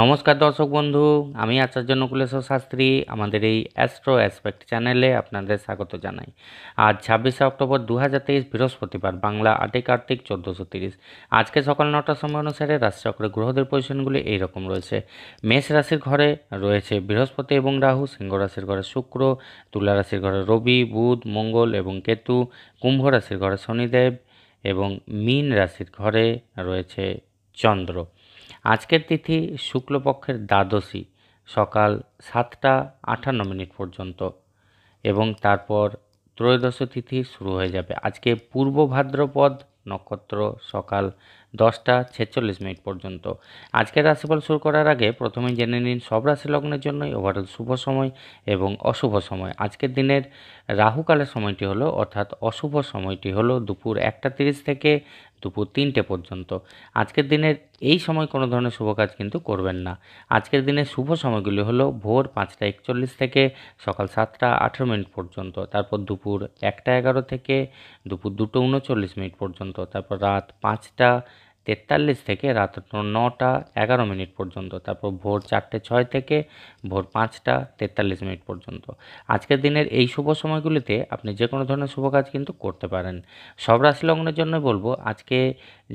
নমস্কার দর্শক বন্ধু আমি আচার্য নকুলেশ্বর শাস্ত্রী আমাদের এই অ্যাস্ট্রো অ্যাসপেক্ট চ্যানেলে আপনাদের স্বাগত জানাই আজ ছাব্বিশে অক্টোবর দু হাজার তেইশ বৃহস্পতিবার বাংলা আটে কার্তিক চোদ্দোশো তিরিশ আজকে সকাল নটার সময় অনুসারে রাশিচক্রের গ্রহদের পজিশনগুলি এইরকম রয়েছে মেষ রাশির ঘরে রয়েছে বৃহস্পতি এবং রাহু সিংহ রাশির ঘরে শুক্র তুলা রাশির ঘরে রবি বুধ মঙ্গল এবং কেতু কুম্ভ রাশির ঘরে শনিদেব এবং মীন রাশির ঘরে রয়েছে চন্দ্র আজকের তিথি শুক্লপক্ষের দ্বাদশী সকাল সাতটা আটান্ন মিনিট পর্যন্ত এবং তারপর ত্রয়োদশ তিথি শুরু হয়ে যাবে আজকে পূর্ব ভাদ্রপদ নক্ষত্র সকাল দশটা ছেচল্লিশ মিনিট পর্যন্ত আজকের রাশিফল শুরু করার আগে প্রথমেই জেনে নিন সব রাশি লগ্নের জন্যই ওভারঅল শুভ সময় এবং অশুভ সময় আজকের দিনের রাহুকালের সময়টি হলো অর্থাৎ অশুভ সময়টি হলো দুপুর একটা তিরিশ থেকে দুপুর তিনটে পর্যন্ত আজকের দিনের এই সময় কোনো ধরনের শুভ কাজ কিন্তু করবেন না আজকের দিনের শুভ সময়গুলি হলো ভোর পাঁচটা একচল্লিশ থেকে সকাল সাতটা আঠেরো মিনিট পর্যন্ত তারপর দুপুর একটা এগারো থেকে দুপুর দুটো উনচল্লিশ মিনিট পর্যন্ত তারপর রাত পাঁচটা তেতাল্লিশ থেকে রাত নটা এগারো মিনিট পর্যন্ত তারপর ভোর চারটে ছয় থেকে ভোর পাঁচটা তেতাল্লিশ মিনিট পর্যন্ত আজকের দিনের এই শুভ সময়গুলিতে আপনি যে কোনো ধরনের শুভ কাজ কিন্তু করতে পারেন সব রাশি লগ্নের জন্য বলবো আজকে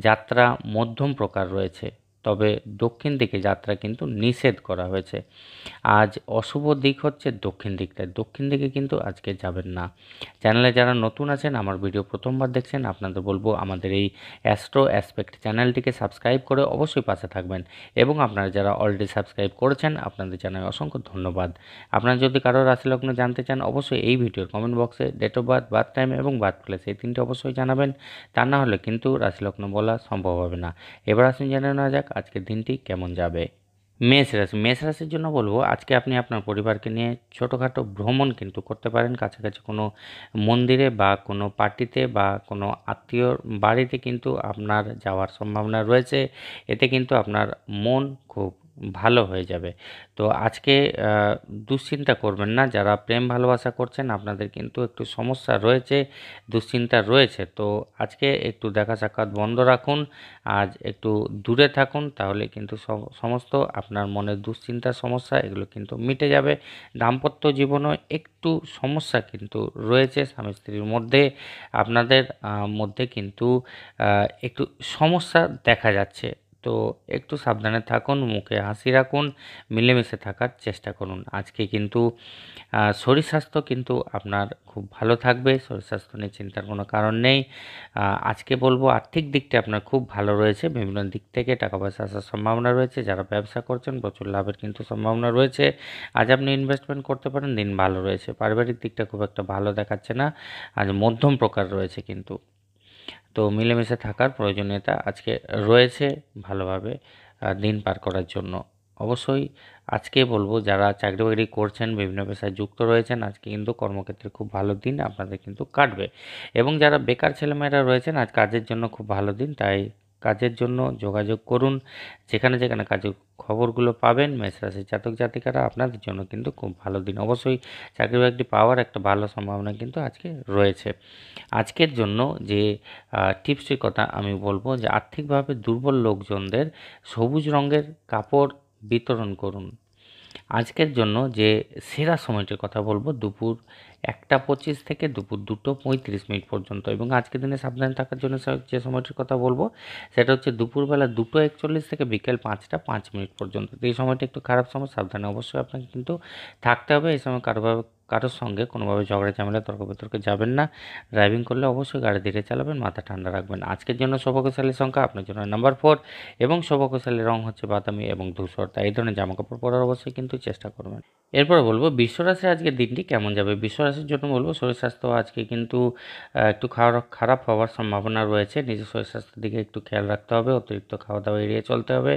যাত্রা মধ্যম প্রকার রয়েছে তবে দক্ষিণ দিকে যাত্রা কিন্তু নিষেধ করা হয়েছে আজ অশুভ দিক হচ্ছে দক্ষিণ দিকটায় দক্ষিণ দিকে কিন্তু আজকে যাবেন না চ্যানেলে যারা নতুন আছেন আমার ভিডিও প্রথমবার দেখছেন আপনাদের বলবো আমাদের এই অ্যাস্ট্রো অ্যাসপেক্ট চ্যানেলটিকে সাবস্ক্রাইব করে অবশ্যই পাশে থাকবেন এবং আপনারা যারা অলরেডি সাবস্ক্রাইব করেছেন আপনাদের জানায় অসংখ্য ধন্যবাদ আপনারা যদি কারো রাশিলগ্ন জানতে চান অবশ্যই এই ভিডিওর কমেন্ট বক্সে date of birth birth time এবং বার্থ প্লেস এই তিনটি অবশ্যই জানাবেন তা না হলে কিন্তু রাশিলগ্ন বলা সম্ভব হবে না এবার আসুন জানানো যাক আজকের দিনটি কেমন যাবে মেষ রাশি মেষ রাশির জন্য বলবো আজকে আপনি আপনার পরিবারকে নিয়ে ছোটোখাটো ভ্রমণ কিন্তু করতে পারেন কাছাকাছি কোনো মন্দিরে বা কোনো পার্টিতে বা কোনো আত্মীয়র বাড়িতে কিন্তু আপনার যাওয়ার সম্ভাবনা রয়েছে এতে কিন্তু আপনার মন খুব ভালো হয়ে যাবে তো আজকে দুশ্চিন্তা করবেন না যারা প্রেম ভালোবাসা করছেন আপনাদের কিন্তু একটু সমস্যা রয়েছে দুশ্চিন্তা রয়েছে তো আজকে একটু দেখা সাক্ষাৎ বন্ধ রাখুন আজ একটু দূরে থাকুন তাহলে কিন্তু সমস্ত আপনার মনের দুশ্চিন্তা সমস্যা এগুলো কিন্তু মিটে যাবে দাম্পত্য জীবনেও একটু সমস্যা কিন্তু রয়েছে স্বামী স্ত্রীর মধ্যে আপনাদের মধ্যে কিন্তু একটু সমস্যা দেখা যাচ্ছে তো একটু সাবধানে থাকুন মুখে হাসি রাখুন মিলেমিশে থাকার চেষ্টা করুন আজকে কিন্তু শরীর স্বাস্থ্য কিন্তু আপনার খুব ভালো থাকবে শরীর স্বাস্থ্য নিয়ে চিন্তার কোনো কারণ নেই আজকে বলবো আর্থিক দিকটা আপনার খুব ভালো রয়েছে বিভিন্ন দিক থেকে টাকা পয়সা আসার সম্ভাবনা রয়েছে যারা ব্যবসা করছেন প্রচুর লাভের কিন্তু সম্ভাবনা রয়েছে আজ আপনি ইনভেস্টমেন্ট করতে পারেন দিন ভালো রয়েছে পারিবারিক দিকটা খুব একটা ভালো দেখাচ্ছে না আজ মধ্যম প্রকার রয়েছে কিন্তু তো মিলেমিশে থাকার প্রয়োজনীয়তা আজকে রয়েছে ভালোভাবে দিন পার করার জন্য অবশ্যই আজকে বলবো যারা চাকরি বাকরি করছেন বিভিন্ন পেশায় যুক্ত রয়েছেন আজকে কিন্তু কর্মক্ষেত্রে খুব ভালো দিন আপনাদের কিন্তু কাটবে এবং যারা বেকার ছেলেমেয়েরা রয়েছেন আজ কাজের জন্য খুব ভালো দিন তাই কাজের জন্য যোগাযোগ করুন যেখানে যেখানে কাজের খবরগুলো পাবেন রাশির জাতক জাতিকারা আপনাদের জন্য কিন্তু খুব ভালো দিন অবশ্যই চাকরি বাকরি পাওয়ার একটা ভালো সম্ভাবনা কিন্তু আজকে রয়েছে আজকের জন্য যে টিপসটির কথা আমি বলবো যে আর্থিকভাবে দুর্বল লোকজনদের সবুজ রঙের কাপড় বিতরণ করুন আজকের জন্য যে সেরা সময়টির কথা বলবো দুপুর একটা পঁচিশ থেকে দুপুর দুটো পঁয়ত্রিশ মিনিট পর্যন্ত এবং আজকের দিনে সাবধানে থাকার জন্য যে সময়টির কথা বলবো সেটা হচ্ছে দুপুরবেলা দুটো একচল্লিশ থেকে বিকেল পাঁচটা পাঁচ মিনিট পর্যন্ত এই সময়টি একটু খারাপ সময় সাবধানে অবশ্যই আপনাকে কিন্তু থাকতে হবে এই সময় কারোভাবে কারোর সঙ্গে কোনোভাবে ঝগড়া ঝামেলা তর্ক বিতর্কে যাবেন না ড্রাইভিং করলে অবশ্যই গাড়ি ধীরে চালাবেন মাথা ঠান্ডা রাখবেন আজকের জন্য সৌভাগ্যশালীর সংখ্যা আপনার জন্য নাম্বার ফোর এবং সৌভাগ্যশালীর রং হচ্ছে বাদামি এবং ধূসর তাই এই ধরনের জামাকাপড় পরার অবশ্যই কিন্তু চেষ্টা করবেন এরপর বলবো বিশ্বরাশির আজকের দিনটি কেমন যাবে বিশ্বরা রাশির জন্য বলবো শরীর স্বাস্থ্য আজকে কিন্তু একটু খারাপ খারাপ হওয়ার সম্ভাবনা রয়েছে নিজের শরীর স্বাস্থ্যের দিকে একটু খেয়াল রাখতে হবে অতিরিক্ত খাওয়া দাওয়া এড়িয়ে চলতে হবে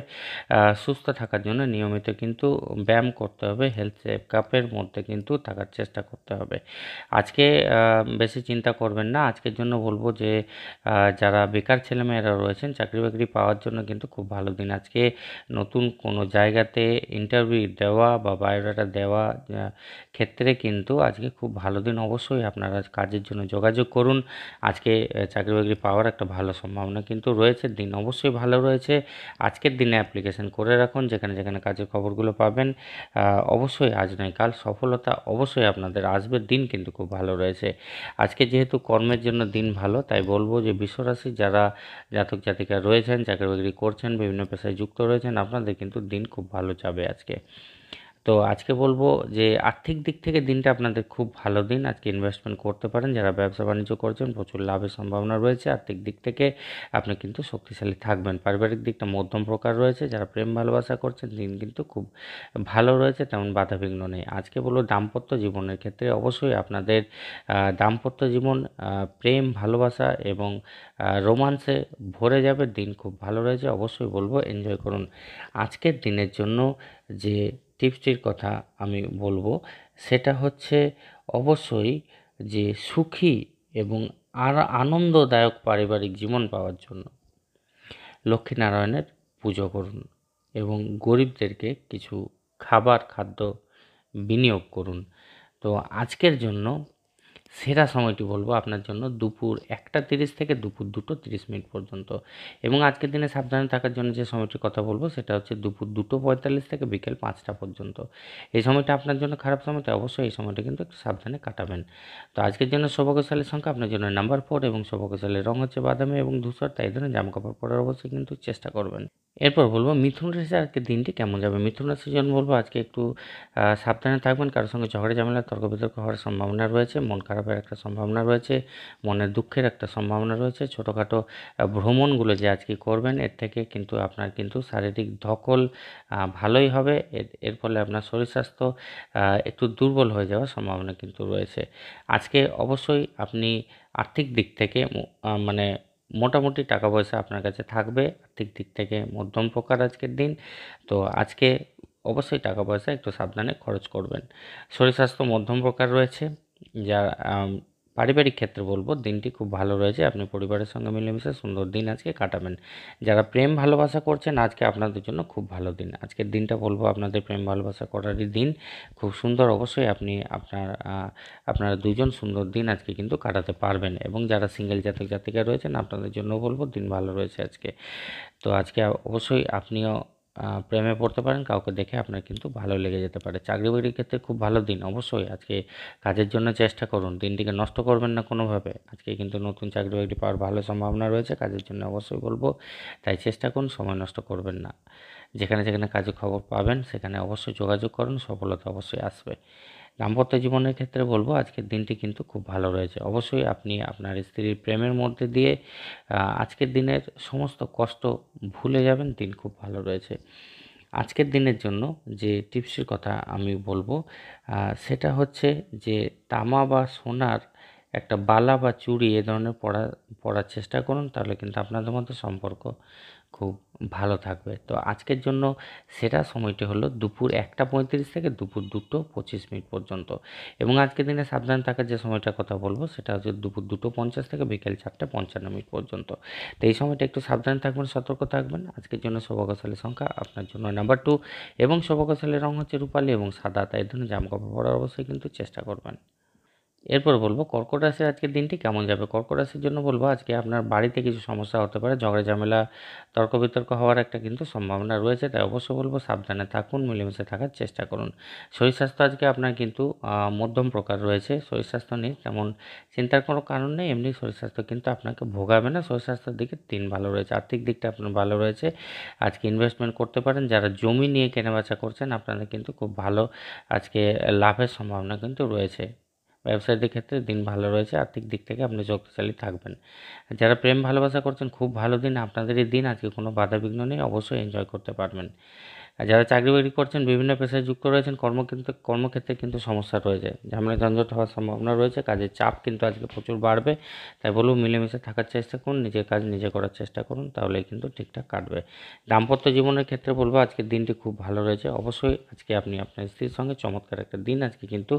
সুস্থ থাকার জন্য নিয়মিত কিন্তু ব্যায়াম করতে হবে হেলথ চেকআপের মধ্যে কিন্তু থাকার চেষ্টা করতে হবে আজকে বেশি চিন্তা করবেন না আজকের জন্য বলবো যে যারা বেকার ছেলেমেয়েরা রয়েছেন চাকরি বাকরি পাওয়ার জন্য কিন্তু খুব ভালো দিন আজকে নতুন কোনো জায়গাতে ইন্টারভিউ দেওয়া বা বায়োডাটা দেওয়া ক্ষেত্রে কিন্তু আজকে খুব ভালো দিন অবশ্যই আপনারা কাজের জন্য যোগাযোগ করুন আজকে চাকরি বাকরি পাওয়ার একটা ভালো সম্ভাবনা কিন্তু রয়েছে দিন অবশ্যই ভালো রয়েছে আজকের দিনে অ্যাপ্লিকেশন করে রাখুন যেখানে যেখানে কাজের খবরগুলো পাবেন অবশ্যই আজ নয় কাল সফলতা অবশ্যই আপনাদের আসবে দিন কিন্তু খুব ভালো রয়েছে আজকে যেহেতু কর্মের জন্য দিন ভালো তাই বলবো যে বিশ্বরাশি যারা জাতক জাতিকা রয়েছেন চাকরি বাকরি করছেন বিভিন্ন পেশায় যুক্ত রয়েছেন আপনাদের কিন্তু দিন খুব ভালো যাবে আজকে তো আজকে বলবো যে আর্থিক দিক থেকে দিনটা আপনাদের খুব ভালো দিন আজকে ইনভেস্টমেন্ট করতে পারেন যারা ব্যবসা বাণিজ্য করছেন প্রচুর লাভের সম্ভাবনা রয়েছে আর্থিক দিক থেকে আপনি কিন্তু শক্তিশালী থাকবেন পারিবারিক দিকটা মধ্যম প্রকার রয়েছে যারা প্রেম ভালোবাসা করছেন দিন কিন্তু খুব ভালো রয়েছে তেমন বাধাবিঘ্ন নেই আজকে বলবো দাম্পত্য জীবনের ক্ষেত্রে অবশ্যই আপনাদের দাম্পত্য জীবন প্রেম ভালোবাসা এবং রোমান্সে ভরে যাবে দিন খুব ভালো রয়েছে অবশ্যই বলবো এনজয় করুন আজকের দিনের জন্য যে টিপসটির কথা আমি বলবো সেটা হচ্ছে অবশ্যই যে সুখী এবং আর আনন্দদায়ক পারিবারিক জীবন পাওয়ার জন্য লক্ষ্মীনারায়ণের পুজো করুন এবং গরিবদেরকে কিছু খাবার খাদ্য বিনিয়োগ করুন তো আজকের জন্য সেরা সময়টি বলবো আপনার জন্য দুপুর একটা তিরিশ থেকে দুপুর দুটো তিরিশ মিনিট পর্যন্ত এবং আজকের দিনে সাবধানে থাকার জন্য যে সময়টির কথা বলবো সেটা হচ্ছে দুপুর দুটো পঁয়তাল্লিশ থেকে বিকেল পাঁচটা পর্যন্ত এই সময়টা আপনার জন্য খারাপ সময়টা অবশ্যই এই সময়টা কিন্তু একটু সাবধানে কাটাবেন তো আজকের জন্য সৌভাগ্যশালীর সংখ্যা আপনার জন্য নাম্বার ফোর এবং সৌভাগ্যশালীর রং হচ্ছে বাদামি এবং ধূসর তাই ধরনের জামাকাপড় পরার অবশ্যই কিন্তু চেষ্টা করবেন এরপর বলবো মিথুন রাশি আজকে দিনটি কেমন যাবে মিথুন রাশির জন্য বলবো আজকে একটু সাবধানে থাকবেন কারোর সঙ্গে ঝগড়া ঝামেলা তর্ক বিতর্ক হওয়ার সম্ভাবনা রয়েছে মন খারাপ খারাপের একটা সম্ভাবনা রয়েছে মনের দুঃখের একটা সম্ভাবনা রয়েছে ছোটোখাটো ভ্রমণগুলো যে আজকে করবেন এর থেকে কিন্তু আপনার কিন্তু শারীরিক ধকল ভালোই হবে এর ফলে আপনার শরীর স্বাস্থ্য একটু দুর্বল হয়ে যাওয়ার সম্ভাবনা কিন্তু রয়েছে আজকে অবশ্যই আপনি আর্থিক দিক থেকে মানে মোটামুটি টাকা পয়সা আপনার কাছে থাকবে আর্থিক দিক থেকে মধ্যম প্রকার আজকের দিন তো আজকে অবশ্যই টাকা পয়সা একটু সাবধানে খরচ করবেন শরীর স্বাস্থ্য মধ্যম প্রকার রয়েছে যা পারিবারিক ক্ষেত্রে বলবো দিনটি খুব ভালো রয়েছে আপনি পরিবারের সঙ্গে মিলেমিশে সুন্দর দিন আজকে কাটাবেন যারা প্রেম ভালোবাসা করছেন আজকে আপনাদের জন্য খুব ভালো দিন আজকের দিনটা বলবো আপনাদের প্রেম ভালোবাসা করারই দিন খুব সুন্দর অবশ্যই আপনি আপনার আপনারা দুজন সুন্দর দিন আজকে কিন্তু কাটাতে পারবেন এবং যারা সিঙ্গেল জাতক জাতিকা রয়েছেন আপনাদের জন্য বলবো দিন ভালো রয়েছে আজকে তো আজকে অবশ্যই আপনিও প্রেমে পড়তে পারেন কাউকে দেখে আপনার কিন্তু ভালো লেগে যেতে পারে চাকরি বাকরির ক্ষেত্রে খুব ভালো দিন অবশ্যই আজকে কাজের জন্য চেষ্টা করুন দিনটিকে নষ্ট করবেন না কোনোভাবে আজকে কিন্তু নতুন চাকরি বাকরি পাওয়ার ভালো সম্ভাবনা রয়েছে কাজের জন্য অবশ্যই বলবো তাই চেষ্টা করুন সময় নষ্ট করবেন না যেখানে যেখানে কাজের খবর পাবেন সেখানে অবশ্যই যোগাযোগ করুন সফলতা অবশ্যই আসবে দাম্পত্য জীবনের ক্ষেত্রে বলবো আজকের দিনটি কিন্তু খুব ভালো রয়েছে অবশ্যই আপনি আপনার স্ত্রীর প্রেমের মধ্যে দিয়ে আজকের দিনের সমস্ত কষ্ট ভুলে যাবেন দিন খুব ভালো রয়েছে আজকের দিনের জন্য যে টিপসের কথা আমি বলবো সেটা হচ্ছে যে তামা বা সোনার একটা বালা বা চুড়ি এ ধরনের পড়া পড়ার চেষ্টা করুন তাহলে কিন্তু আপনাদের মধ্যে সম্পর্ক খুব ভালো থাকবে তো আজকের জন্য সেটা সময়টি হলো দুপুর একটা পঁয়ত্রিশ থেকে দুপুর দুটো পঁচিশ মিনিট পর্যন্ত এবং আজকের দিনে সাবধান থাকার যে সময়টা কথা বলবো সেটা হচ্ছে দুপুর দুটো পঞ্চাশ থেকে বিকেল চারটে পঞ্চান্ন মিনিট পর্যন্ত তো এই সময়টা একটু সাবধান থাকবেন সতর্ক থাকবেন আজকের জন্য সৌভাগ্যশালী সংখ্যা আপনার জন্য নাম্বার টু এবং সৌভাগ্যশালী রং হচ্ছে রূপালী এবং সাদা তাই জন্য জামকাপড় পরার অবশ্যই কিন্তু চেষ্টা করবেন এরপর বলবো কর্কট রাশির আজকের দিনটি কেমন যাবে কর্কট রাশির জন্য বলবো আজকে আপনার বাড়িতে কিছু সমস্যা হতে পারে ঝগড়া ঝামেলা তর্ক বিতর্ক হওয়ার একটা কিন্তু সম্ভাবনা রয়েছে তাই অবশ্যই বলবো সাবধানে থাকুন মিলেমিশে থাকার চেষ্টা করুন শরীর স্বাস্থ্য আজকে আপনার কিন্তু মধ্যম প্রকার রয়েছে শরীর স্বাস্থ্য নিয়ে তেমন চিন্তার কোনো কারণ নেই এমনি শরীর স্বাস্থ্য কিন্তু আপনাকে ভোগাবে না শরীর স্বাস্থ্যের দিকে দিন ভালো রয়েছে আর্থিক দিকটা আপনার ভালো রয়েছে আজকে ইনভেস্টমেন্ট করতে পারেন যারা জমি নিয়ে কেনাবেচা করছেন আপনাদের কিন্তু খুব ভালো আজকে লাভের সম্ভাবনা কিন্তু রয়েছে ব্যবসায়ীদের ক্ষেত্রে দিন ভালো রয়েছে আর্থিক দিক থেকে আপনি শক্তিশালী থাকবেন যারা প্রেম ভালোবাসা করছেন খুব ভালো দিন আপনাদের এই দিন আজকে কোনো বাধাবিঘ্ন নেই অবশ্যই এনজয় করতে পারবেন যারা চাকরি বাকরি করছেন বিভিন্ন পেশায় যুক্ত রয়েছেন কর্ম কিন্তু কর্মক্ষেত্রে কিন্তু সমস্যা রয়েছে ঝামেলা ঝঞ্ঝট হওয়ার সম্ভাবনা রয়েছে কাজের চাপ কিন্তু আজকে প্রচুর বাড়বে তাই বলুন মিলেমিশে থাকার চেষ্টা করুন নিজের কাজ নিজে করার চেষ্টা করুন তাহলে কিন্তু ঠিকঠাক কাটবে দাম্পত্য জীবনের ক্ষেত্রে বলবো আজকের দিনটি খুব ভালো রয়েছে অবশ্যই আজকে আপনি আপনার স্ত্রীর সঙ্গে চমৎকার একটা দিন আজকে কিন্তু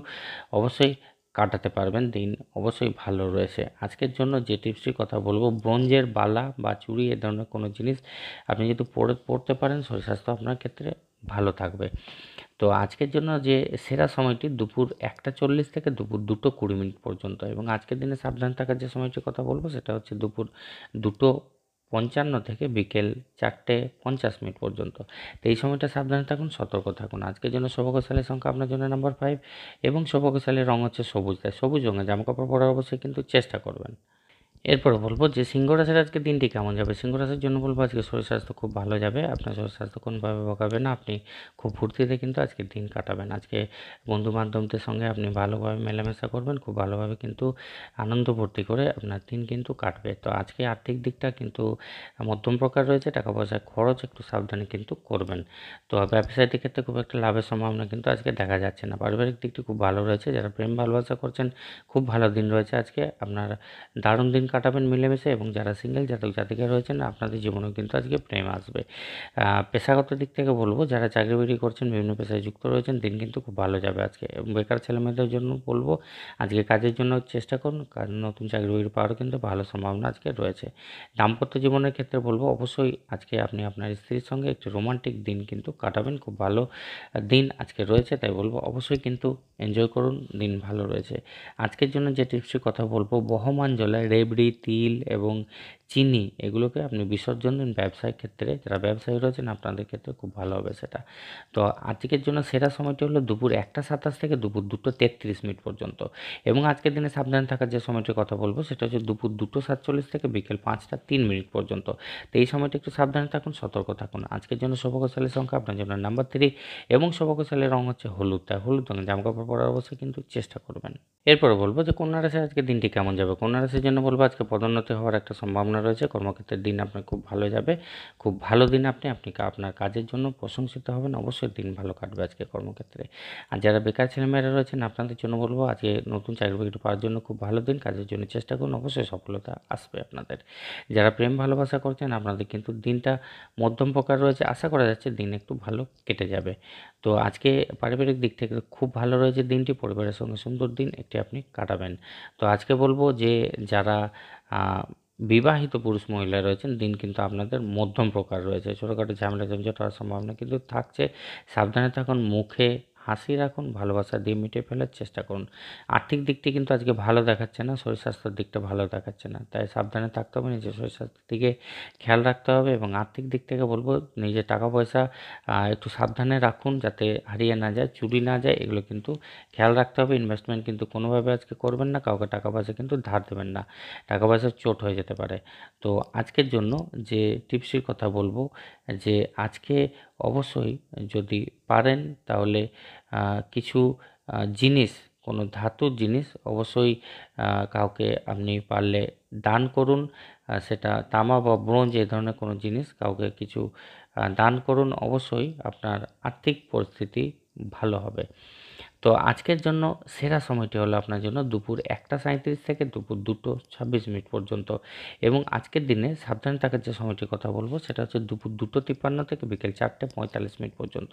অবশ্যই কাটাতে পারবেন দিন অবশ্যই ভালো রয়েছে আজকের জন্য যে টিপসটি কথা বলবো ব্রোঞ্জের বালা বা চুড়ি এ ধরনের কোনো জিনিস আপনি যদি পরে পড়তে পারেন শরীর স্বাস্থ্য আপনার ক্ষেত্রে ভালো থাকবে তো আজকের জন্য যে সেরা সময়টি দুপুর একটা চল্লিশ থেকে দুপুর দুটো কুড়ি মিনিট পর্যন্ত এবং আজকের দিনে সাবধান থাকার যে সময়টির কথা বলবো সেটা হচ্ছে দুপুর দুটো পঞ্চান্ন থেকে বিকেল চারটে পঞ্চাশ মিনিট পর্যন্ত তো এই সময়টা সাবধানে থাকুন সতর্ক থাকুন আজকের জন্য সৌভাগ্যশালীর সংখ্যা আপনার জন্য নাম্বার ফাইভ এবং সৌভাগ্যশালীর রঙ হচ্ছে সবুজ তাই সবুজ রঙে জামাকাপড় পরার অবশ্যই কিন্তু চেষ্টা করবেন এরপর বলবো যে সিংহ রাশির আজকে দিনটি কেমন যাবে সিংহ রাশির জন্য বলবো আজকে শরীর স্বাস্থ্য খুব ভালো যাবে আপনার শরীর স্বাস্থ্য কোনোভাবে বকাবে না আপনি খুব ফুর্তিতে কিন্তু আজকে দিন কাটাবেন আজকে বন্ধু বান্ধবদের সঙ্গে আপনি ভালোভাবে মেলামেশা করবেন খুব ভালোভাবে কিন্তু আনন্দ ভর্তি করে আপনার দিন কিন্তু কাটবে তো আজকে আর্থিক দিকটা কিন্তু মধ্যম প্রকার রয়েছে টাকা পয়সার খরচ একটু সাবধানে কিন্তু করবেন তো দিক ক্ষেত্রে খুব একটা লাভের সম্ভাবনা কিন্তু আজকে দেখা যাচ্ছে না পারিবারিক দিকটি খুব ভালো রয়েছে যারা প্রেম ভালোবাসা করছেন খুব ভালো দিন রয়েছে আজকে আপনার দারুণ দিন কাটাবেন মিলেমিশে এবং যারা সিঙ্গেল জাতক জাতিকা রয়েছেন আপনাদের জীবনেও কিন্তু আজকে প্রেম আসবে পেশাগত দিক থেকে বলবো যারা চাকরি বাকরি করছেন বিভিন্ন পেশায় যুক্ত রয়েছেন দিন কিন্তু খুব ভালো যাবে আজকে বেকার ছেলেমেয়েদের জন্য বলবো আজকে কাজের জন্য চেষ্টা করুন কাজ নতুন চাকরি বাকরি পাওয়ারও কিন্তু ভালো সম্ভাবনা আজকে রয়েছে দাম্পত্য জীবনের ক্ষেত্রে বলবো অবশ্যই আজকে আপনি আপনার স্ত্রীর সঙ্গে একটি রোমান্টিক দিন কিন্তু কাটাবেন খুব ভালো দিন আজকে রয়েছে তাই বলবো অবশ্যই কিন্তু এনজয় করুন দিন ভালো রয়েছে আজকের জন্য যে টিপসটি কথা বলবো বহমান জলে রেবড়ি মুড়ি তিল এবং চিনি এগুলোকে আপনি বিসর্জন দিন ব্যবসায়িক ক্ষেত্রে যারা ব্যবসায়ী রয়েছেন আপনাদের ক্ষেত্রে খুব ভালো হবে সেটা তো আজকের জন্য সেরা সময়টি হলো দুপুর একটা সাতাশ থেকে দুপুর দুটো তেত্রিশ মিনিট পর্যন্ত এবং আজকের দিনে সাবধানে থাকার যে সময়টি কথা বলবো সেটা হচ্ছে দুপুর দুটো সাতচল্লিশ থেকে বিকেল পাঁচটা তিন মিনিট পর্যন্ত তো এই সময়টি একটু সাবধানে থাকুন সতর্ক থাকুন আজকের জন্য সৌভাগ্যশালীর সংখ্যা আপনার জন্য নাম্বার থ্রি এবং সৌভাগ্যশালীর রং হচ্ছে হলুদ তাই হলুদ রঙের জামাকাপড় পরার অবশ্যই কিন্তু চেষ্টা করবেন এরপর বলবো যে কন্যা রাশির আজকে দিনটি কেমন যাবে কন্যা রাশির জন্য বলবো আজকে পদোন্নতি হওয়ার একটা সম্ভাবনা রয়েছে কর্মক্ষেত্রের দিন আপনার খুব ভালো যাবে খুব ভালো দিন আপনি আপনি আপনার কাজের জন্য প্রশংসিত হবেন অবশ্যই দিন ভালো কাটবে আজকে কর্মক্ষেত্রে আর যারা বেকার ছেলেমেয়েরা রয়েছেন আপনাদের জন্য বলবো আজকে নতুন চাকরি বাকরি পাওয়ার জন্য খুব ভালো দিন কাজের জন্য চেষ্টা করুন অবশ্যই সফলতা আসবে আপনাদের যারা প্রেম ভালোবাসা করছেন আপনাদের কিন্তু দিনটা মধ্যম প্রকার রয়েছে আশা করা যাচ্ছে দিন একটু ভালো কেটে যাবে তো আজকে পারিবারিক দিক থেকে খুব ভালো রয়েছে দিনটি পরিবারের সঙ্গে সুন্দর দিন একটি আপনি কাটাবেন তো আজকে বলবো যে যারা বিবাহিত পুরুষ মহিলা রয়েছেন দিন কিন্তু আপনাদের মধ্যম প্রকার রয়েছে ছোটোখাটো ঝামেলা ঝঞ্ঝট হওয়ার সম্ভাবনা কিন্তু থাকছে সাবধানে থাকুন মুখে হাসি রাখুন ভালোবাসা দিয়ে মিটিয়ে ফেলার চেষ্টা করুন আর্থিক দিকটি কিন্তু আজকে ভালো দেখাচ্ছে না শরীর স্বাস্থ্যের দিকটা ভালো দেখাচ্ছে না তাই সাবধানে থাকতে হবে নিজের শরীর স্বাস্থ্যের দিকে খেয়াল রাখতে হবে এবং আর্থিক দিক থেকে বলবো নিজের টাকা পয়সা একটু সাবধানে রাখুন যাতে হারিয়ে না যায় চুরি না যায় এগুলো কিন্তু খেয়াল রাখতে হবে ইনভেস্টমেন্ট কিন্তু কোনোভাবে আজকে করবেন না কাউকে টাকা পয়সা কিন্তু ধার দেবেন না টাকা পয়সার চোট হয়ে যেতে পারে তো আজকের জন্য যে টিপসির কথা বলবো যে আজকে অবশ্যই যদি পারেন তাহলে কিছু জিনিস কোনো ধাতুর জিনিস অবশ্যই কাউকে আপনি পারলে দান করুন সেটা তামা বা ব্রোঞ্জ এ ধরনের কোনো জিনিস কাউকে কিছু দান করুন অবশ্যই আপনার আর্থিক পরিস্থিতি ভালো হবে তো আজকের জন্য সেরা সময়টি হলো আপনার জন্য দুপুর একটা সাঁত্রিশ থেকে দুপুর দুটো ছাব্বিশ মিনিট পর্যন্ত এবং আজকের দিনে সাবধানে থাকার যে সময়টির কথা বলবো সেটা হচ্ছে দুপুর দুটো তিপ্পান্ন থেকে বিকেল চারটে পঁয়তাল্লিশ মিনিট পর্যন্ত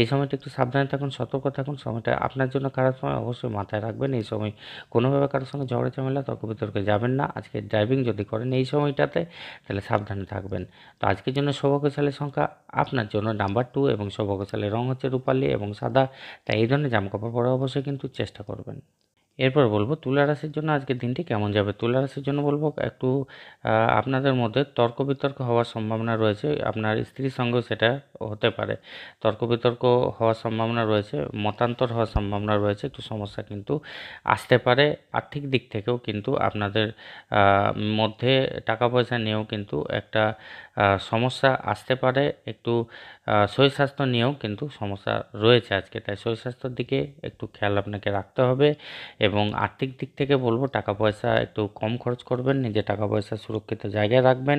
এই সময়টি একটু সাবধানে থাকুন সতর্ক থাকুন সময়টা আপনার জন্য খারাপ সময় অবশ্যই মাথায় রাখবেন এই সময় কোনোভাবে কারোর সঙ্গে ঝগড়া ঝামেলা তর্ক বিতর্কে যাবেন না আজকে ড্রাইভিং যদি করেন এই সময়টাতে তাহলে সাবধানে থাকবেন তো আজকের জন্য সৌভাগ্যশালীর সংখ্যা আপনার জন্য নাম্বার টু এবং সৌভাগ্যশালীর রং হচ্ছে রূপালী এবং সাদা তাই এই ধরনের কাপড় বড় অবশ্যই কিন্তু চেষ্টা করবেন এরপর বলবো তুলা রাশির জন্য আজকের দিনটি কেমন যাবে তুলা রাশির জন্য বলবো একটু আপনাদের মধ্যে তর্ক বিতর্ক হওয়ার সম্ভাবনা রয়েছে আপনার স্ত্রীর সঙ্গেও সেটা হতে পারে তর্ক বিতর্ক হওয়ার সম্ভাবনা রয়েছে মতান্তর হওয়ার সম্ভাবনা রয়েছে একটু সমস্যা কিন্তু আসতে পারে আর্থিক দিক থেকেও কিন্তু আপনাদের মধ্যে টাকা পয়সা নিয়েও কিন্তু একটা সমস্যা আসতে পারে একটু শরীর স্বাস্থ্য নিয়েও কিন্তু সমস্যা রয়েছে আজকে তাই শরীর স্বাস্থ্যর দিকে একটু খেয়াল আপনাকে রাখতে হবে এবং আর্থিক দিক থেকে বলবো টাকা পয়সা একটু কম খরচ করবেন নিজে টাকা পয়সা সুরক্ষিত জায়গায় রাখবেন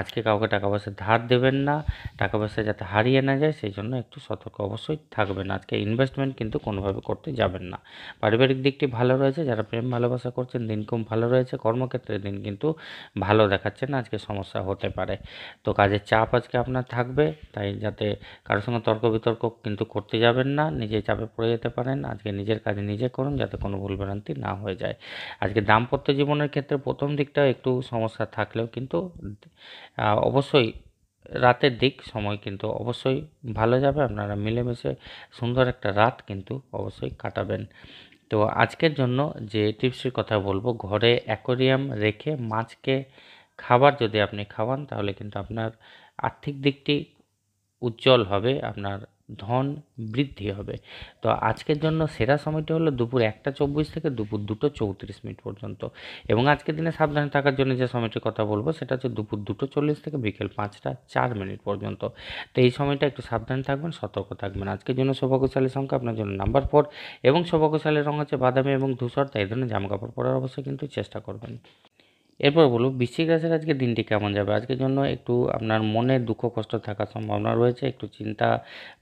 আজকে কাউকে টাকা পয়সা ধার দেবেন না টাকা পয়সা যাতে হারিয়ে না যায় সেই জন্য একটু সতর্ক অবশ্যই থাকবেন আজকে ইনভেস্টমেন্ট কিন্তু কোনোভাবে করতে যাবেন না পারিবারিক দিকটি ভালো রয়েছে যারা প্রেম ভালোবাসা করছেন দিনকম ভালো রয়েছে কর্মক্ষেত্রে দিন কিন্তু ভালো দেখাচ্ছে না আজকে সমস্যা হতে পারে তো কাজের চাপ আজকে আপনার থাকবে তাই যাতে কারোর সঙ্গে তর্ক বিতর্ক কিন্তু করতে যাবেন না নিজে চাপে পড়ে যেতে পারেন আজকে নিজের কাজ নিজে করুন যাতে কোনো ভুলভ্রান্তি না হয়ে যায় আজকে দাম্পত্য জীবনের ক্ষেত্রে প্রথম দিকটা একটু সমস্যা থাকলেও কিন্তু অবশ্যই রাতের দিক সময় কিন্তু অবশ্যই ভালো যাবে আপনারা মিলেমিশে সুন্দর একটা রাত কিন্তু অবশ্যই কাটাবেন তো আজকের জন্য যে টিপসের কথা বলবো ঘরে অ্যাকোরিয়াম রেখে মাছকে খাবার যদি আপনি খাওয়ান তাহলে কিন্তু আপনার আর্থিক দিকটি উজ্জ্বল হবে আপনার ধন বৃদ্ধি হবে তো আজকের জন্য সেরা সময়টি হলো দুপুর একটা চব্বিশ থেকে দুপুর দুটো চৌত্রিশ মিনিট পর্যন্ত এবং আজকের দিনে সাবধানে থাকার জন্য যে সময়টির কথা বলবো সেটা হচ্ছে দুপুর দুটো চল্লিশ থেকে বিকেল পাঁচটা চার মিনিট পর্যন্ত তো এই সময়টা একটু সাবধানে থাকবেন সতর্ক থাকবেন আজকের জন্য সৌভাগ্যশালী সংখ্যা আপনার জন্য নাম্বার ফোর এবং সৌভাগ্যশালী রঙ হচ্ছে বাদামি এবং ধূসর তাই ধরনের জামাকাপড় পরার অবশ্যই কিন্তু চেষ্টা করবেন এরপর বলবো বৃশ্চিক রাশির আজকে দিনটি কেমন যাবে আজকের জন্য একটু আপনার মনে দুঃখ কষ্ট থাকার সম্ভাবনা রয়েছে একটু চিন্তা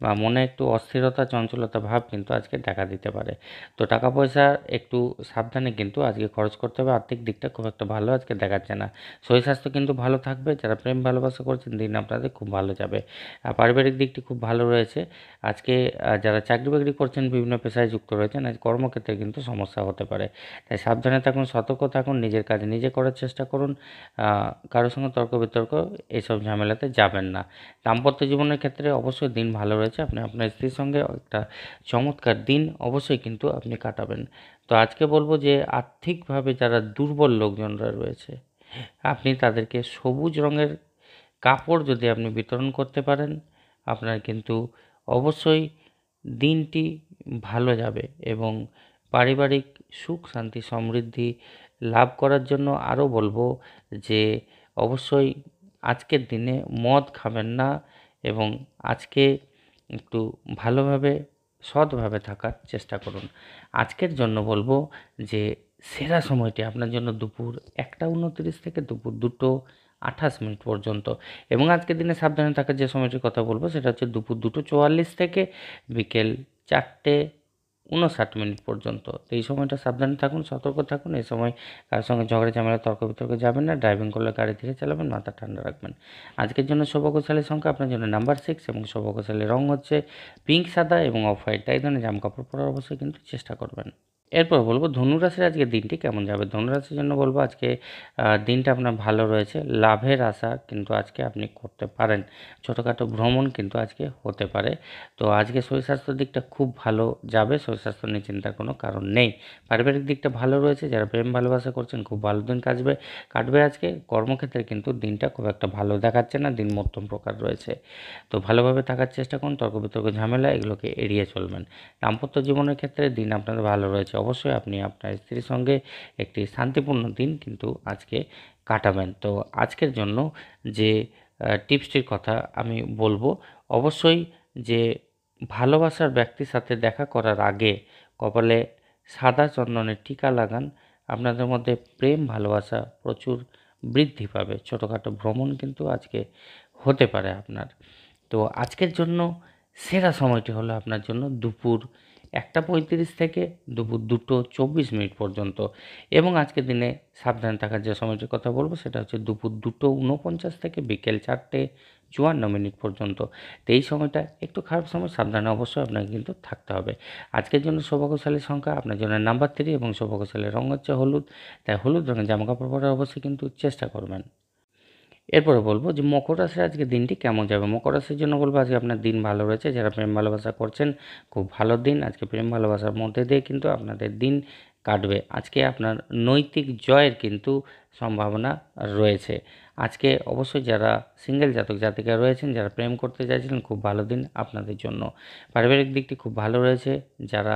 বা মনে একটু অস্থিরতা চঞ্চলতা ভাব কিন্তু আজকে দেখা দিতে পারে তো টাকা পয়সা একটু সাবধানে কিন্তু আজকে খরচ করতে হবে আর্থিক দিকটা খুব একটা ভালো আজকে দেখাচ্ছে না শরীর স্বাস্থ্য কিন্তু ভালো থাকবে যারা প্রেম ভালোবাসা করছেন দিন আপনাদের খুব ভালো যাবে আর পারিবারিক দিকটি খুব ভালো রয়েছে আজকে যারা চাকরি বাকরি করছেন বিভিন্ন পেশায় যুক্ত রয়েছেন আজ কর্মক্ষেত্রে কিন্তু সমস্যা হতে পারে তাই সাবধানে থাকুন সতর্ক থাকুন নিজের কাজ নিজে করেছেন চেষ্টা করুন কারোর সঙ্গে তর্ক বিতর্ক এইসব ঝামেলাতে যাবেন না দাম্পত্য জীবনের ক্ষেত্রে অবশ্যই দিন ভালো রয়েছে আপনি আপনার স্ত্রীর সঙ্গে একটা চমৎকার দিন অবশ্যই কিন্তু আপনি কাটাবেন তো আজকে বলবো যে আর্থিকভাবে যারা দুর্বল লোকজনরা রয়েছে আপনি তাদেরকে সবুজ রঙের কাপড় যদি আপনি বিতরণ করতে পারেন আপনার কিন্তু অবশ্যই দিনটি ভালো যাবে এবং পারিবারিক সুখ শান্তি সমৃদ্ধি লাভ করার জন্য আরও বলবো যে অবশ্যই আজকের দিনে মদ খাবেন না এবং আজকে একটু ভালোভাবে সৎভাবে থাকার চেষ্টা করুন আজকের জন্য বলবো যে সেরা সময়টি আপনার জন্য দুপুর একটা উনত্রিশ থেকে দুপুর দুটো আঠাশ মিনিট পর্যন্ত এবং আজকের দিনে সাবধানে থাকার যে সময়টির কথা বলবো সেটা হচ্ছে দুপুর দুটো চুয়াল্লিশ থেকে বিকেল চারটে উনষাট মিনিট পর্যন্ত তো এই সময়টা সাবধানে থাকুন সতর্ক থাকুন এই সময় কারোর সঙ্গে ঝগড়া ঝামেলা তর্ক বিতর্কে যাবেন না ড্রাইভিং করলে গাড়ি ধীরে চালাবেন মাথা ঠান্ডা রাখবেন আজকের জন্য সৌভাগ্যশালীর সংখ্যা আপনার জন্য নাম্বার সিক্স এবং সৌভাগ্যশালী রং হচ্ছে পিঙ্ক সাদা এবং অফ হোয়াইট তাই ধরনের জামাকাপড় পরার অবশ্যই কিন্তু চেষ্টা করবেন এরপর বলবো ধনুরাশির আজকে দিনটি কেমন যাবে ধনুরাশির জন্য বলবো আজকে দিনটা আপনার ভালো রয়েছে লাভের আশা কিন্তু আজকে আপনি করতে পারেন ছোটোখাটো ভ্রমণ কিন্তু আজকে হতে পারে তো আজকে শরীর স্বাস্থ্যের দিকটা খুব ভালো যাবে শরীর স্বাস্থ্য নিয়ে চিন্তার কোনো কারণ নেই পারিবারিক দিকটা ভালো রয়েছে যারা প্রেম ভালোবাসা করছেন খুব ভালো দিন কাটবে কাটবে আজকে কর্মক্ষেত্রে কিন্তু দিনটা খুব একটা ভালো দেখাচ্ছে না দিন মধ্যম প্রকার রয়েছে তো ভালোভাবে থাকার চেষ্টা করুন তর্ক বিতর্ক ঝামেলা এগুলোকে এড়িয়ে চলবেন দাম্পত্য জীবনের ক্ষেত্রে দিন আপনাদের ভালো রয়েছে অবশ্যই আপনি আপনার স্ত্রীর সঙ্গে একটি শান্তিপূর্ণ দিন কিন্তু আজকে কাটাবেন তো আজকের জন্য যে টিপসটির কথা আমি বলবো অবশ্যই যে ভালোবাসার ব্যক্তির সাথে দেখা করার আগে কপালে সাদা চন্দনের টিকা লাগান আপনাদের মধ্যে প্রেম ভালোবাসা প্রচুর বৃদ্ধি পাবে ছোটোখাটো ভ্রমণ কিন্তু আজকে হতে পারে আপনার তো আজকের জন্য সেরা সময়টি হলো আপনার জন্য দুপুর একটা পঁয়ত্রিশ থেকে দুপুর দুটো চব্বিশ মিনিট পর্যন্ত এবং আজকে দিনে সাবধান থাকার যে সময়টির কথা বলবো সেটা হচ্ছে দুপুর দুটো উনপঞ্চাশ থেকে বিকেল চারটে চুয়ান্ন মিনিট পর্যন্ত তো এই সময়টা একটু খারাপ সময় সাবধানে অবশ্যই আপনাকে কিন্তু থাকতে হবে আজকের জন্য সৌভাগ্যশালীর সংখ্যা আপনার জন্য নাম্বার থ্রি এবং সৌভাগ্যশালীর রঙ হচ্ছে হলুদ তাই হলুদ রঙের জামাকাপড় পরার অবশ্যই কিন্তু চেষ্টা করবেন এরপরে বলবো যে মকর রাশির আজকে দিনটি কেমন যাবে মকর রাশির জন্য বলবো আজকে আপনার দিন ভালো রয়েছে যারা প্রেম ভালোবাসা করছেন খুব ভালো দিন আজকে প্রেম ভালোবাসার মধ্যে দিয়ে কিন্তু আপনাদের দিন কাটবে আজকে আপনার নৈতিক জয়ের কিন্তু সম্ভাবনা রয়েছে আজকে অবশ্যই যারা সিঙ্গেল জাতক জাতিকা রয়েছেন যারা প্রেম করতে চাইছিলেন খুব ভালো দিন আপনাদের জন্য পারিবারিক দিকটি খুব ভালো রয়েছে যারা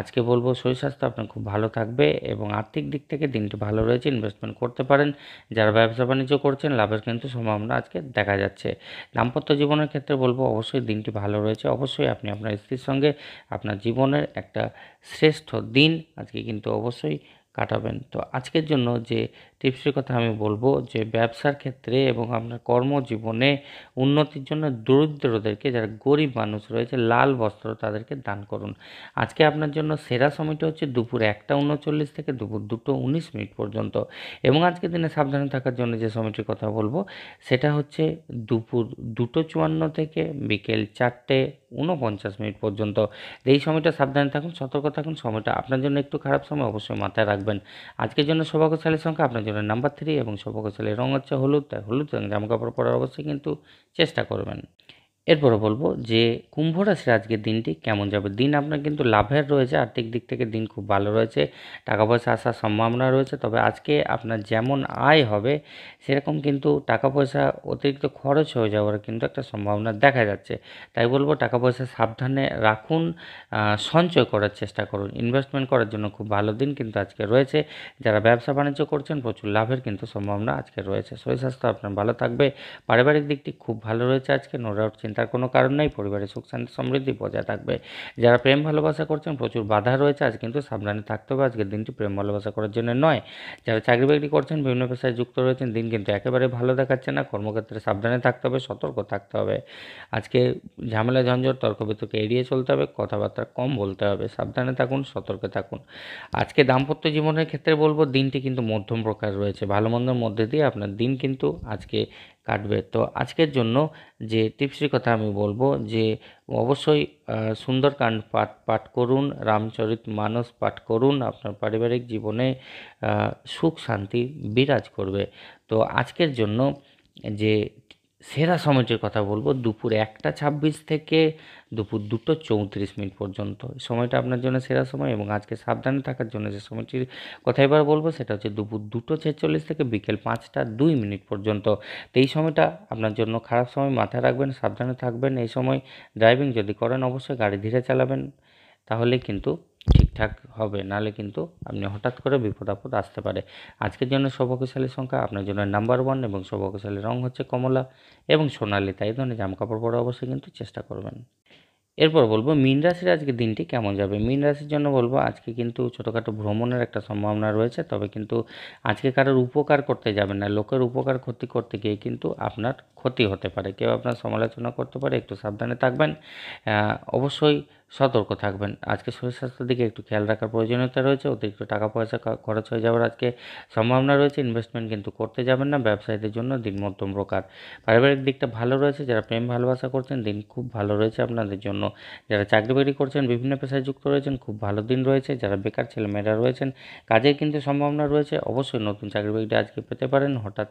আজকে বলবো শরীর স্বাস্থ্য আপনার খুব ভালো থাকবে এবং আর্থিক দিক থেকে দিনটি ভালো রয়েছে ইনভেস্টমেন্ট করতে পারেন যারা ব্যবসা বাণিজ্য করছেন লাভের কিন্তু সম্ভাবনা আজকে দেখা যাচ্ছে দাম্পত্য জীবনের ক্ষেত্রে বলবো অবশ্যই দিনটি ভালো রয়েছে অবশ্যই আপনি আপনার স্ত্রীর সঙ্গে আপনার জীবনের একটা শ্রেষ্ঠ দিন আজকে কিন্তু অবশ্যই কাটাবেন তো আজকের জন্য যে টিপসের কথা আমি বলবো যে ব্যবসার ক্ষেত্রে এবং আপনার কর্মজীবনে উন্নতির জন্য দরিদ্রদেরকে যারা গরিব মানুষ রয়েছে লাল বস্ত্র তাদেরকে দান করুন আজকে আপনার জন্য সেরা সময়টা হচ্ছে দুপুর একটা উনচল্লিশ থেকে দুপুর দুটো উনিশ মিনিট পর্যন্ত এবং আজকে দিনে সাবধানে থাকার জন্য যে সময়টির কথা বলবো সেটা হচ্ছে দুপুর দুটো চুয়ান্ন থেকে বিকেল চারটে উনপঞ্চাশ মিনিট পর্যন্ত এই সময়টা সাবধানে থাকুন সতর্ক থাকুন সময়টা আপনার জন্য একটু খারাপ সময় অবশ্যই মাথায় রাখবেন আজকের জন্য সৌভাগ্যশালীর সংখ্যা আপনার জন্য জোনের নাম্বার থ্রি এবং সৌভাগ্যশালী রং হচ্ছে হলুদ তাই হলুদ রঙের জামাকাপড় পরার অবশ্যই কিন্তু চেষ্টা করবেন এরপরে বলবো যে কুম্ভ রাশির আজকের দিনটি কেমন যাবে দিন আপনার কিন্তু লাভের রয়েছে আর্থিক দিক থেকে দিন খুব ভালো রয়েছে টাকা পয়সা আসার সম্ভাবনা রয়েছে তবে আজকে আপনার যেমন আয় হবে সেরকম কিন্তু টাকা পয়সা অতিরিক্ত খরচ হয়ে যাওয়ার কিন্তু একটা সম্ভাবনা দেখা যাচ্ছে তাই বলবো টাকা পয়সা সাবধানে রাখুন সঞ্চয় করার চেষ্টা করুন ইনভেস্টমেন্ট করার জন্য খুব ভালো দিন কিন্তু আজকে রয়েছে যারা ব্যবসা বাণিজ্য করছেন প্রচুর লাভের কিন্তু সম্ভাবনা আজকে রয়েছে শরীর স্বাস্থ্য আপনার ভালো থাকবে পারিবারিক দিকটি খুব ভালো রয়েছে আজকে নো ডাউট তার কোনো কারণ নেই পরিবারের সুখ শান্তি সমৃদ্ধি বজায় থাকবে যারা প্রেম ভালোবাসা করছেন প্রচুর বাধা রয়েছে আজ কিন্তু সাবধানে থাকতে হবে আজকের দিনটি প্রেম ভালোবাসা করার জন্য নয় যারা চাকরি বাকরি করছেন বিভিন্ন পেশায় যুক্ত রয়েছেন দিন কিন্তু একেবারে ভালো দেখাচ্ছে না কর্মক্ষেত্রে সাবধানে থাকতে হবে সতর্ক থাকতে হবে আজকে ঝামেলা ঝঞ্ঝট তর্ক বিতর্ক এড়িয়ে চলতে হবে কথাবার্তা কম বলতে হবে সাবধানে থাকুন সতর্কে থাকুন আজকে দাম্পত্য জীবনের ক্ষেত্রে বলবো দিনটি কিন্তু মধ্যম প্রকার রয়েছে ভালো মন্দের মধ্যে দিয়ে আপনার দিন কিন্তু আজকে কাটবে তো আজকের জন্য যে টিপসের কথা আমি বলবো যে অবশ্যই সুন্দরকাণ্ড পাঠ পাঠ করুন রামচরিত মানস পাঠ করুন আপনার পারিবারিক জীবনে সুখ শান্তি বিরাজ করবে তো আজকের জন্য যে সেরা সময়টির কথা বলবো দুপুর একটা ছাব্বিশ থেকে দুপুর দুটো চৌত্রিশ মিনিট পর্যন্ত সময়টা আপনার জন্য সেরা সময় এবং আজকে সাবধানে থাকার জন্য যে সময়টির কথা এবার বলবো সেটা হচ্ছে দুপুর দুটো ছেচল্লিশ থেকে বিকেল পাঁচটা দুই মিনিট পর্যন্ত তো এই সময়টা আপনার জন্য খারাপ সময় মাথায় রাখবেন সাবধানে থাকবেন এই সময় ড্রাইভিং যদি করেন অবশ্যই গাড়ি ধীরে চালাবেন তাহলে কিন্তু ঠিকঠাক হবে নালে কিন্তু আপনি হঠাৎ করে বিপদ আপদ আসতে পারে আজকের জন্য সৌভাগ্যশালী সংখ্যা আপনার জন্য নাম্বার ওয়ান এবং সৌভাগ্যশালী রং হচ্ছে কমলা এবং সোনালি তাই ধরনের জামাকাপড় পরা অবশ্যই কিন্তু চেষ্টা করবেন এরপর বলবো মিন রাশির আজকে দিনটি কেমন যাবে মিন রাশির জন্য বলবো আজকে কিন্তু ছোটোখাটো ভ্রমণের একটা সম্ভাবনা রয়েছে তবে কিন্তু আজকে কারোর উপকার করতে যাবেন না লোকের উপকার ক্ষতি করতে গিয়ে কিন্তু আপনার ক্ষতি হতে পারে কেউ আপনার সমালোচনা করতে পারে একটু সাবধানে থাকবেন অবশ্যই সতর্ক থাকবেন আজকে শরীর স্বাস্থ্যের দিকে একটু খেয়াল রাখার প্রয়োজনীয়তা রয়েছে অতিরিক্ত টাকা পয়সা খরচ হয়ে যাওয়ার আজকে সম্ভাবনা রয়েছে ইনভেস্টমেন্ট কিন্তু করতে যাবেন না ব্যবসায়ীদের জন্য দিন মধ্যম প্রকার পারিবারিক দিকটা ভালো রয়েছে যারা প্রেম ভালোবাসা করছেন দিন খুব ভালো রয়েছে আপনাদের জন্য যারা চাকরি বাকরি করছেন বিভিন্ন পেশায় যুক্ত রয়েছেন খুব ভালো দিন রয়েছে যারা বেকার ছেলেমেয়েরা রয়েছেন কাজের কিন্তু সম্ভাবনা রয়েছে অবশ্যই নতুন চাকরি বাকরিটা আজকে পেতে পারেন হঠাৎ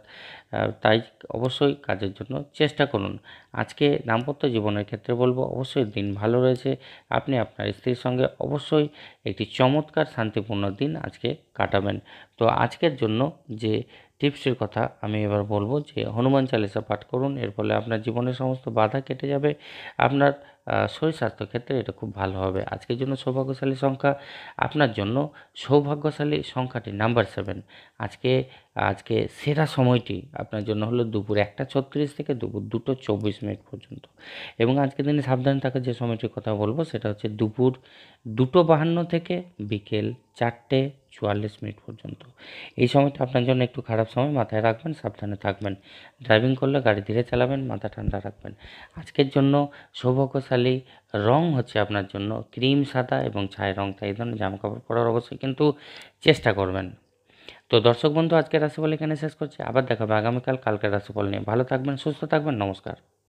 তাই অবশ্যই কাজের জন্য চেষ্টা করুন আজকে দাম্পত্য জীবনের ক্ষেত্রে বলবো অবশ্যই দিন ভালো রয়েছে আপনি আপনার স্ত্রীর সঙ্গে অবশ্যই একটি চমৎকার শান্তিপূর্ণ দিন আজকে কাটাবেন তো আজকের জন্য যে টিপসের কথা আমি এবার বলবো যে হনুমান চালিসা পাঠ করুন এর ফলে আপনার জীবনের সমস্ত বাধা কেটে যাবে আপনার শরীর স্বাস্থ্য ক্ষেত্রে এটা খুব ভালো হবে আজকের জন্য সৌভাগ্যশালী সংখ্যা আপনার জন্য সৌভাগ্যশালী সংখ্যাটি নাম্বার সেভেন আজকে আজকে সেরা সময়টি আপনার জন্য হলো দুপুর একটা ছত্রিশ থেকে দুপুর দুটো চব্বিশ মিনিট পর্যন্ত এবং আজকের দিনে সাবধান থাকার যে সময়টির কথা বলবো সেটা হচ্ছে দুপুর দুটো বাহান্ন থেকে বিকেল চারটে চুয়াল্লিশ মিনিট পর্যন্ত এই সময়টা আপনার জন্য একটু খারাপ সময় মাথায় রাখবেন সাবধানে থাকবেন ড্রাইভিং করলে গাড়ি ধীরে চালাবেন মাথা ঠান্ডা রাখবেন আজকের জন্য সৌভাগ্যশালী রং হচ্ছে আপনার জন্য ক্রিম সাদা এবং ছাই রংটা এই ধরনের জামাকাপড় পরার অবশ্যই কিন্তু চেষ্টা করবেন তো দর্শক বন্ধু আজকের রাশিফল এখানে শেষ করছি আবার দেখাবে আগামীকাল কালকের রাশিফল নিয়ে ভালো থাকবেন সুস্থ থাকবেন নমস্কার